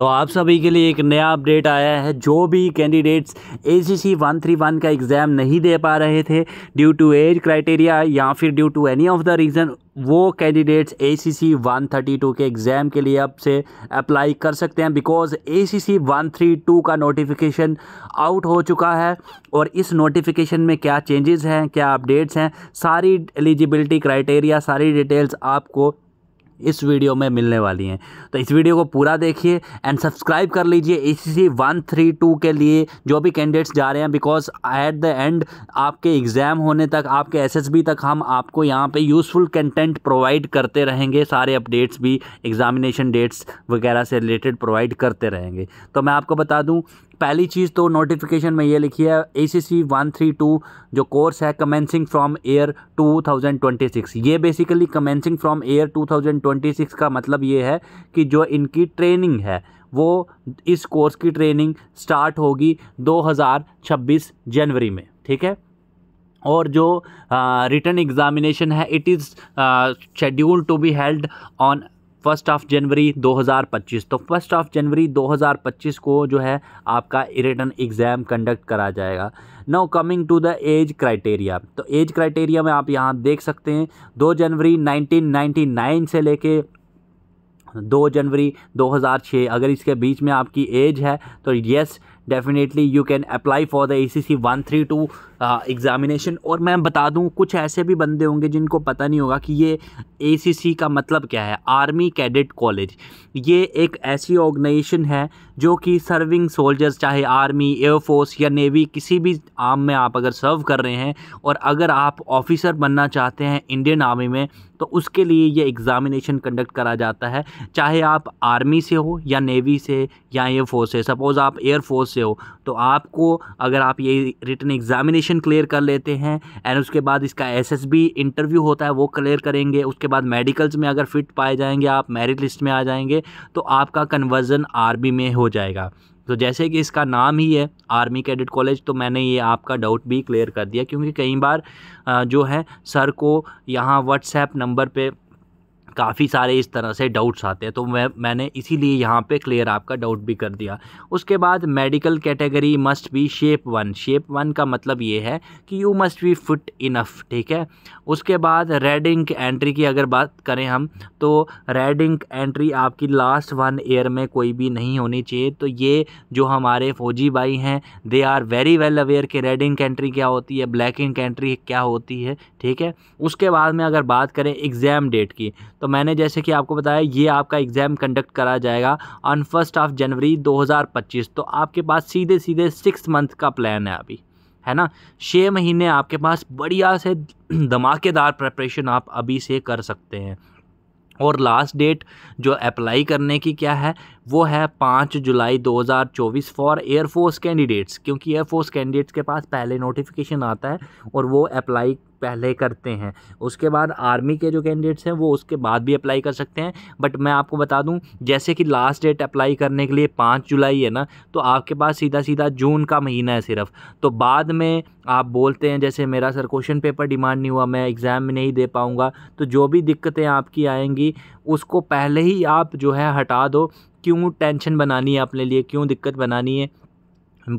तो आप सभी के लिए एक नया अपडेट आया है जो भी candidates A C C one three one का एग्ज़ाम नहीं दे पा रहे थे ड्यू टू एज क्राइटेरिया या फिर due to any of the reason वो candidates A C C one thirty two के एग्ज़ाम के लिए अब से अप्लाई कर सकते हैं because A C C one three two का नोटिफिकेशन आउट हो चुका है और इस नोटिफिकेशन में क्या चेंजेस हैं क्या अपडेट्स हैं सारी एलिजिबिलिटी क्राइटेरिया सारी डिटेल्स आपको इस वीडियो में मिलने वाली हैं तो इस वीडियो को पूरा देखिए एंड सब्सक्राइब कर लीजिए A C one three two के लिए जो भी कैंडिडेट्स जा रहे हैं बिकॉज एट द एंड आपके एग्ज़ाम होने तक आपके एस तक हम आपको यहाँ पर यूज़फुल कंटेंट प्रोवाइड करते रहेंगे सारे अपडेट्स भी एग्ज़ामिनेशन डेट्स वगैरह से रिलेटेड प्रोवाइड करते रहेंगे तो मैं आपको बता दूँ पहली चीज़ तो नोटिफिकेशन में ये लिखी है A C C one three two जो कोर्स है commencing from year two thousand twenty six ये basically commencing from year two thousand twenty six का मतलब ये है कि जो इनकी ट्रेनिंग है वो इस कोर्स की ट्रेनिंग स्टार्ट होगी दो हज़ार छब्बीस जनवरी में ठीक है और जो रिटर्न एग्ज़ामिनेशन है it is schedule to be held on first of January 2025 तो फर्स्ट ऑफ जनवरी 2025 को जो है आपका रिटर्न एग्ज़ाम कंडक्ट करा जाएगा now coming to the age criteria तो एज क्राइटेरिया में आप यहाँ देख सकते हैं 2 जनवरी 1999 से लेके दो जनवरी 2006 अगर इसके बीच में आपकी एज है तो yes definitely you can apply for the A C C one three two examination और मैं बता दूँ कुछ ऐसे भी बंदे होंगे जिनको पता नहीं होगा कि ये ए सी सी का मतलब क्या है आर्मी कैडेट कॉलेज ये एक ऐसी ऑर्गेनाइजेशन है जो कि सर्विंग सोल्जर्स चाहे आर्मी एयरफोर्स या नेवी किसी भी आर्म में आप अगर सर्व कर रहे हैं और अगर आप ऑफिसर बनना चाहते हैं इंडियन आर्मी में तो उसके लिए ये एग्ज़ामिनेशन कंडक्ट करा जाता है चाहे आप आर्मी से हो या नेवी से या एयरफोर्स से सपोज़ आप एयरफोर्स से हो तो आपको अगर आप ये रिटर्न एग्ज़ामिनेशन क्लियर कर लेते हैं एंड उसके बाद इसका एसएसबी इंटरव्यू होता है वो क्लियर करेंगे उसके बाद मेडिकल्स में अगर फिट पाए जाएंगे आप मेरिट लिस्ट में आ जाएंगे तो आपका कन्वर्जन आर्मी में हो जाएगा तो जैसे कि इसका नाम ही है आर्मी कैडेट कॉलेज तो मैंने ये आपका डाउट भी क्लियर कर दिया क्योंकि कई बार जो है सर को यहाँ व्हाट्सएप नंबर पे काफ़ी सारे इस तरह से डाउट्स आते हैं तो मैं मैंने इसीलिए यहाँ पे क्लियर आपका डाउट भी कर दिया उसके बाद medical category must be shape one shape one का मतलब ये है कि you must be fit enough ठीक है उसके बाद रेड इंक एंट्री की अगर बात करें हम तो रेड इंक एंट्री आपकी लास्ट वन ईयर में कोई भी नहीं होनी चाहिए तो ये जो हमारे फौजी भाई हैं they are very well aware कि रेड इंक एंट्री क्या होती है ब्लैक इंक एंट्री क्या होती है ठीक है उसके बाद में अगर बात करें एग्ज़ाम डेट की तो तो मैंने जैसे कि आपको बताया ये आपका एग्ज़ाम कंडक्ट करा जाएगा ऑन फर्स्ट ऑफ जनवरी 2025 तो आपके पास सीधे सीधे सिक्स मंथ का प्लान है अभी है ना छः महीने आपके पास बढ़िया से धमाकेदार प्रपरेशन आप अभी से कर सकते हैं और लास्ट डेट जो अप्लाई करने की क्या है वो है पाँच जुलाई 2024 फॉर एयरफोर्स कैंडिडेट्स क्योंकि एयरफोर्स कैंडिडेट्स के पास पहले नोटिफिकेशन आता है और वो अप्लाई पहले करते हैं उसके बाद आर्मी के जो कैंडिडेट्स हैं वो उसके बाद भी अप्लाई कर सकते हैं बट मैं आपको बता दूं जैसे कि लास्ट डेट अप्लाई करने के लिए पाँच जुलाई है ना तो आपके पास सीधा सीधा जून का महीना है सिर्फ तो बाद में आप बोलते हैं जैसे मेरा सर क्वेश्चन पेपर डिमांड नहीं हुआ मैं एग्ज़ाम में नहीं दे पाऊँगा तो जो भी दिक्कतें आपकी आएंगी उसको पहले ही आप जो है हटा दो क्यों टेंशन बनानी है अपने लिए क्यों दिक्कत बनानी है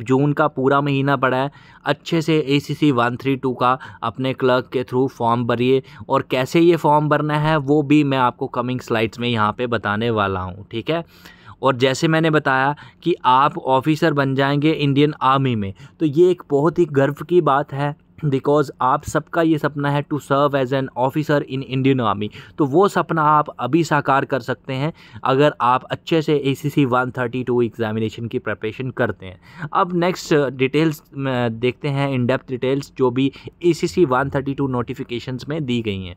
जून का पूरा महीना पड़ा है अच्छे से A C C one three two का अपने क्लर्क के थ्रू फॉर्म भरिए और कैसे ये फॉर्म भरना है वो भी मैं आपको कमिंग स्लाइड्स में यहाँ पे बताने वाला हूँ ठीक है और जैसे मैंने बताया कि आप ऑफिसर बन जाएंगे इंडियन आर्मी में तो ये एक बहुत ही गर्व की बात है बिकॉज आप सबका ये सपना है to serve as an officer in Indian army तो वो सपना आप अभी साकार कर सकते हैं अगर आप अच्छे से A C C one thirty two examination की प्रपेशन करते हैं अब नेक्स्ट डिटेल्स uh, uh, देखते हैं इन डेप्थ डिटेल्स जो भी A C C one thirty two notification में दी गई हैं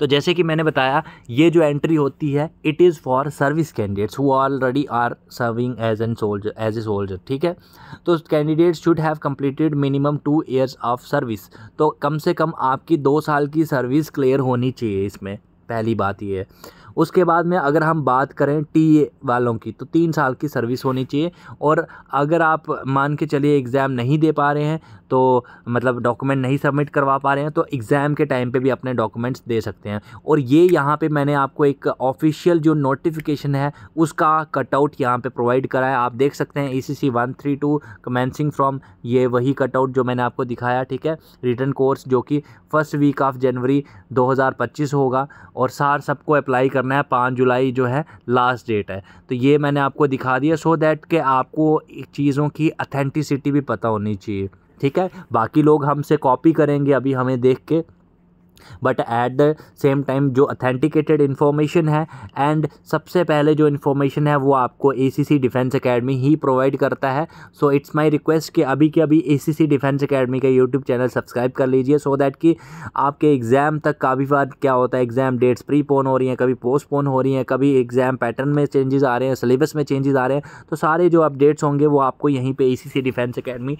तो जैसे कि मैंने बताया ये जो एंट्री होती है it is for service candidates who already are serving as an soldier as a soldier ठीक है तो candidates should have completed minimum two years of service तो कम से कम आपकी दो साल की सर्विस क्लियर होनी चाहिए इसमें पहली बात ये है उसके बाद में अगर हम बात करें टी वालों की तो तीन साल की सर्विस होनी चाहिए और अगर आप मान के चलिए एग्ज़ाम नहीं दे पा रहे हैं तो मतलब डॉक्यूमेंट नहीं सबमिट करवा पा रहे हैं तो एग्ज़ाम के टाइम पे भी अपने डॉक्यूमेंट्स दे सकते हैं और ये यहाँ पे मैंने आपको एक ऑफिशियल जो नोटिफिकेशन है उसका कटआउट यहाँ पे प्रोवाइड करा है आप देख सकते हैं E C C one three two commencing from ये वही कटआउट जो मैंने आपको दिखाया ठीक है रिटर्न कोर्स जो कि फर्स्ट वीक ऑफ जनवरी दो होगा और सार सबको अप्लाई कर करना है पाँच जुलाई जो है लास्ट डेट है तो ये मैंने आपको दिखा दिया सो दैट के आपको चीज़ों की अथेंटिसिटी भी पता होनी चाहिए ठीक है बाकी लोग हमसे कॉपी करेंगे अभी हमें देख के but at the same time जो अथेंटिकेटेड इन्फॉर्मेशन है एंड सबसे पहले जो इन्फॉर्मेशन है वो आपको A C C defence academy ही प्रोवाइड करता है सो इट्स माई रिक्वेस्ट कि अभी के अभी A C C defence academy का यूट्यूब चैनल सब्सक्राइब कर लीजिए सो दैट कि आपके एग्ज़ाम तक काफ़ी बार क्या होता है एग्ज़ाम डेट्स पोन हो रही हैं कभी पोस्टपोन हो रही हैं कभी एग्ज़ाम पैटर्न में चेंजेस आ रहे हैं सिलेबस में चेंजेस आ रहे हैं तो सारे जो अपडेट्स होंगे वो आपको यहीं पर ए सी सी डिफेंस अकेडमी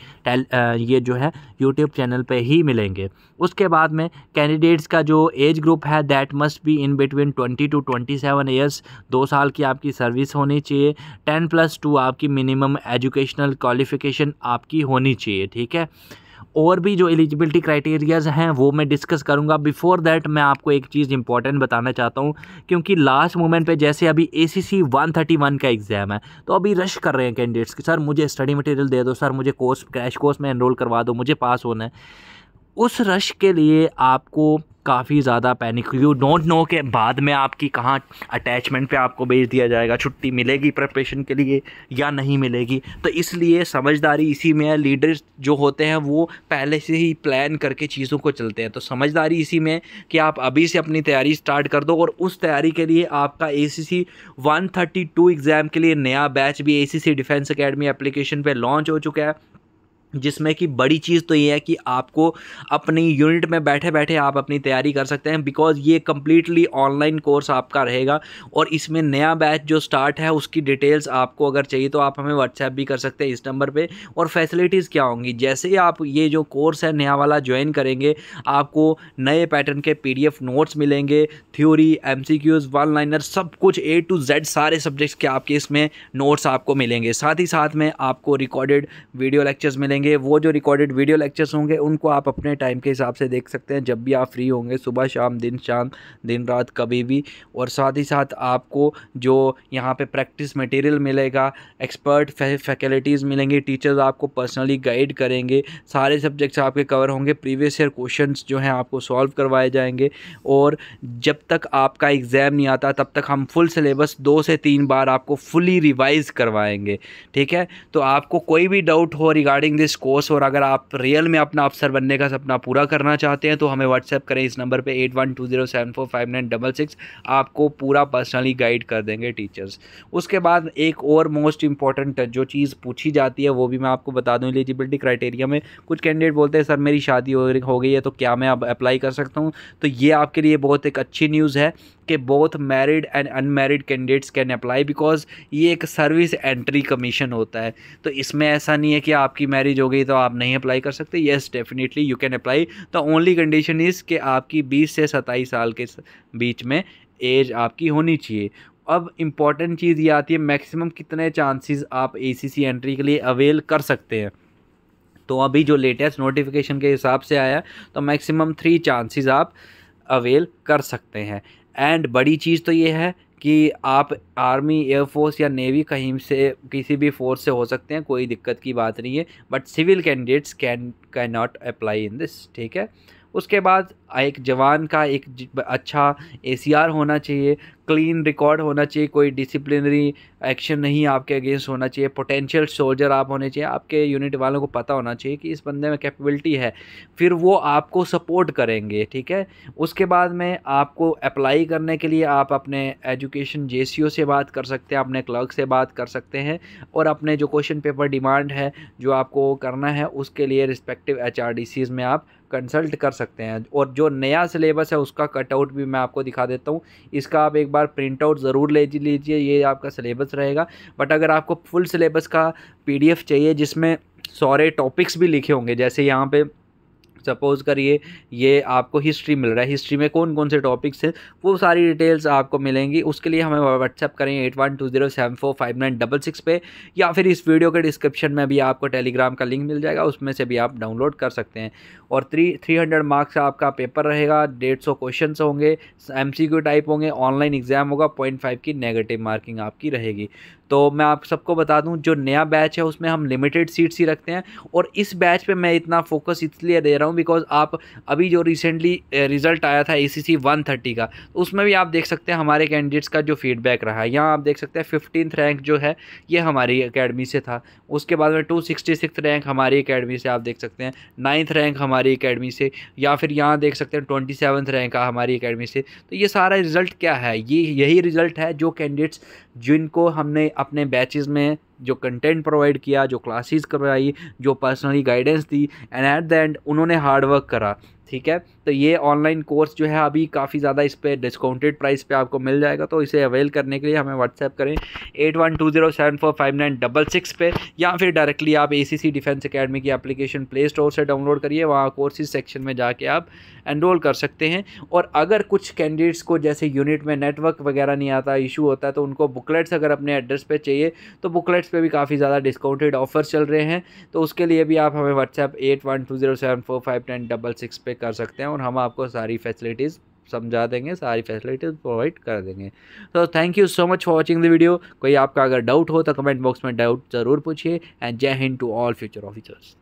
ये जो है यूट्यूब चैनल पर ही मिलेंगे उसके बाद में कैंडिडेट कैंडिडेट्स का जो एज ग्रुप है that must be in between twenty two twenty seven years दो साल की आपकी सर्विस होनी चाहिए टेन प्लस टू आपकी मिनिमम एजुकेशनल क्वालिफिकेशन आपकी होनी चाहिए ठीक है और भी जो एलिजिबिलिटी क्राइटेरियाज़ हैं वो मैं डिस्कस करूंगा बिफोर दैट मैं आपको एक चीज़ इंपॉर्टेंट बताना चाहता हूं क्योंकि लास्ट मोमेंट पे जैसे अभी A C C one thirty one का एग्ज़ाम है तो अभी रश कर रहे हैं कैंडिडेट्स कि सर मुझे स्टडी मटेरियल दे दो सर मुझे कोर्स क्रैश कोर्स में एनरोल करवा दो मुझे पास होना है उस रश के लिए आपको काफ़ी ज़्यादा पैनिक यू डोंट नो के बाद में आपकी कहाँ अटैचमेंट पे आपको भेज दिया जाएगा छुट्टी मिलेगी प्रिपरेशन के लिए या नहीं मिलेगी तो इसलिए समझदारी इसी में है लीडर्स जो होते हैं वो पहले से ही प्लान करके चीज़ों को चलते हैं तो समझदारी इसी में कि आप अभी से अपनी तैयारी स्टार्ट कर दो और उस तैयारी के लिए आपका ए सी सी एग्ज़ाम के लिए नया बैच भी A C C defence academy application पर लॉन्च हो चुका है जिसमें कि बड़ी चीज़ तो ये है कि आपको अपनी यूनिट में बैठे बैठे आप अपनी तैयारी कर सकते हैं बिकॉज ये कम्प्लीटली ऑनलाइन कोर्स आपका रहेगा और इसमें नया बैच जो स्टार्ट है उसकी डिटेल्स आपको अगर चाहिए तो आप हमें व्हाट्सएप भी कर सकते हैं इस नंबर पे और फैसिलिटीज़ क्या होंगी जैसे ही आप ये जो कोर्स है नया वाला ज्वाइन करेंगे आपको नए पैटर्न के पी नोट्स मिलेंगे theory M C one liner सब कुछ ए टू जेड सारे सब्जेक्ट्स के आपके इसमें नोट्स आपको मिलेंगे साथ ही साथ में आपको रिकॉर्डेड वीडियो लेक्चर्स मिलेंगे देंगे वो जो रिकॉर्डेड वीडियो लेक्चर्स होंगे उनको आप अपने टाइम के हिसाब से देख सकते हैं जब भी आप फ्री होंगे सुबह शाम दिन शाम दिन रात कभी भी और साथ ही साथ आपको जो यहाँ पे प्रैक्टिस मटेरियल मिलेगा एक्सपर्ट फैकल्टीज़ मिलेंगी टीचर्स आपको पर्सनली गाइड करेंगे सारे सब्जेक्ट्स आपके कवर होंगे प्रीवियस ईयर क्वेश्चन जो हैं आपको सॉल्व करवाए जाएंगे और जब तक आपका एग्ज़ाम नहीं आता तब तक हम फुल सिलेबस दो से तीन बार आपको फुली रिवाइज़ करवाएंगे ठीक है तो आपको कोई भी डाउट हो रिगार्डिंग दिस दिस कोर्स और अगर आप रियल में अपना अफसर बनने का सपना पूरा करना चाहते हैं तो हमें व्हाट्सएप करें इस नंबर पे eight one two zero seven four five nine double six आपको पूरा पर्सनली गाइड कर देंगे टीचर्स उसके बाद एक और मोस्ट इंपॉर्टेंट जो चीज़ पूछी जाती है वो भी मैं आपको बता दूँ एलिजिबिलिटी क्राइटेरिया में कुछ कैंडिडेट बोलते हैं सर मेरी शादी हो गई है तो क्या मैं अब अप्लाई कर सकता हूँ तो ये आपके लिए बहुत एक अच्छी न्यूज़ है कि both married and unmarried candidates can apply because ये एक सर्विस एंट्री कमीशन होता है तो इसमें ऐसा नहीं है कि आपकी मैरिज एज हो गई तो आप नहीं अप्लाई कर सकते yes definitely you can apply the only condition is कि आपकी बीस से सत्ताईस साल के बीच में एज आपकी होनी चाहिए अब इम्पॉर्टेंट चीज़ ये आती है मैक्सिमम कितने चांसेस आप एसीसी एंट्री के लिए अवेल कर सकते हैं तो अभी जो लेटेस्ट नोटिफिकेशन के हिसाब से आया तो मैक्सिमम थ्री चांसेस आप अवेल कर सकते हैं एंड बड़ी चीज़ तो ये है कि आप आर्मी एयरफोर्स या नेवी कहीं से किसी भी फोर्स से हो सकते हैं कोई दिक्कत की बात नहीं है but civil candidates can can not apply in this ठीक है उसके बाद एक जवान का एक अच्छा ए होना चाहिए क्लीन रिकॉर्ड होना चाहिए कोई डिसिप्लिनरी एक्शन नहीं आपके अगेंस्ट होना चाहिए पोटेंशियल सोल्जर आप होने चाहिए आपके यूनिट वालों को पता होना चाहिए कि इस बंदे में कैपेबिलिटी है फिर वो आपको सपोर्ट करेंगे ठीक है उसके बाद में आपको अप्लाई करने के लिए आप अपने एजुकेशन जे से बात कर सकते हैं अपने क्लर्क से बात कर सकते हैं और अपने जो क्वेश्चन पेपर डिमांड है जो आपको करना है उसके लिए रिस्पेक्टिव एच में आप कंसल्ट कर सकते हैं और जो नया सिलेबस है उसका कटआउट भी मैं आपको दिखा देता हूँ इसका आप एक बार प्रिंट आउट ज़रूर ले लीजिए ये आपका सिलेबस रहेगा बट अगर आपको फुल सिलेबस का पी चाहिए जिसमें सारे टॉपिक्स भी लिखे होंगे जैसे यहाँ पर सपोज़ करिए ये आपको हिस्ट्री मिल रहा है हिस्ट्री में कौन कौन से टॉपिक्स हैं वो सारी डिटेल्स आपको मिलेंगी उसके लिए हमें व्हाट्सअप करें eight one two zero seven four five nine double six पे या फिर इस वीडियो के डिस्क्रिप्शन में भी आपको टेलीग्राम का लिंक मिल जाएगा उसमें से भी आप डाउनलोड कर सकते हैं और थ्री थ्री हंड्रेड मार्क्स का आपका पेपर रहेगा डेढ़ सौ क्वेश्चन होंगे एम सी क्यू टाइप होंगे ऑनलाइन एग्जाम होगा पॉइंट फाइव की नेगेटिव मार्किंग आपकी रहेगी तो मैं आप सबको बता दूं जो नया बैच है उसमें हम लिमिटेड सीट्स ही रखते हैं और इस बैच पे मैं इतना फोकस इसलिए दे रहा हूँ बिकॉज आप अभी जो रिसेंटली रिज़ल्ट आया था ए सी सी वन थर्टी का तो उसमें भी आप देख सकते हैं हमारे कैंडिडेट्स का जो फीडबैक रहा है यहाँ आप देख सकते हैं फिफ्टीन रैंक जो है ये हमारी अकेडमी से था उसके बाद में टू सिक्सटी सिक्स रैंक हमारी अकेडमी से आप देख सकते हैं नाइन्थ रैंक हमारी अकेडमी से या फिर यहाँ देख सकते हैं ट्वेंटी सेवन्थ रैंक हमारी अकेडमी से तो ये सारा रिज़ल्ट क्या है ये यही रिज़ल्ट है जो कैंडिडेट्स जिनको हमने अपने बैचेस में जो कंटेंट प्रोवाइड किया जो क्लासेस करवाई जो पर्सनली गाइडेंस दी एंड एट द एंड उन्होंने हार्डवर्क करा ठीक है तो ये ऑनलाइन कोर्स जो है अभी काफ़ी ज़्यादा इस पर डिस्काउंटेड प्राइस पे आपको मिल जाएगा तो इसे अवेल करने के लिए हमें व्हाट्सएप करें eight one two zero seven four five nine double six पे या फिर डायरेक्टली आप A C C defence academy की एप्लीकेशन प्ले स्टोर से डाउनलोड करिए वहाँ कोर्सेज सेक्शन में जाके आप एनरोल कर सकते हैं और अगर कुछ कैंडिडेट्स को जैसे यूनिट में नेटवर्क वगैरह नहीं आता इशू होता है तो उनको बुकलेट्स अगर अपने एड्रेस पर चाहिए तो बुकलेट्स पर भी काफ़ी ज़्यादा डिस्काउंटेड ऑफर्स चल रहे हैं तो उसके लिए भी आप हमें WhatsApp eight one two zero seven four five nine double six पे कर सकते हैं और हम आपको सारी फैसिलिटीज़ समझा देंगे सारी फैसिलिटीज़ प्रोवाइड कर देंगे तो thank you so much for watching the video कोई आपका अगर डाउट हो तो कमेंट बॉक्स में डाउट ज़रूर पूछिए and Jai Hind to all future officers